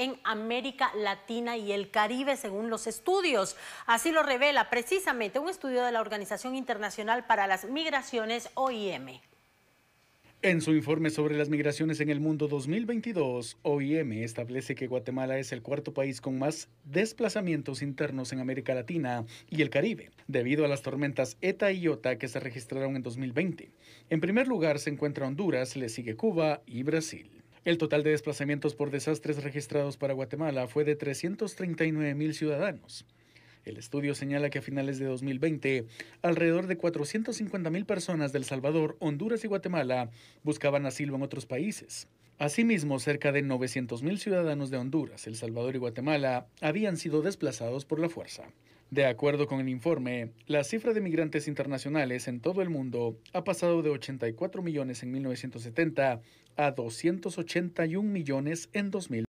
en América Latina y el Caribe, según los estudios. Así lo revela precisamente un estudio de la Organización Internacional para las Migraciones, OIM. En su informe sobre las migraciones en el mundo 2022, OIM establece que Guatemala es el cuarto país con más desplazamientos internos en América Latina y el Caribe, debido a las tormentas ETA y IOTA que se registraron en 2020. En primer lugar se encuentra Honduras, le sigue Cuba y Brasil. El total de desplazamientos por desastres registrados para Guatemala fue de 339 mil ciudadanos. El estudio señala que a finales de 2020, alrededor de 450.000 personas del Salvador, Honduras y Guatemala buscaban asilo en otros países. Asimismo, cerca de 900.000 ciudadanos de Honduras, El Salvador y Guatemala habían sido desplazados por la fuerza. De acuerdo con el informe, la cifra de migrantes internacionales en todo el mundo ha pasado de 84 millones en 1970 a 281 millones en 2000.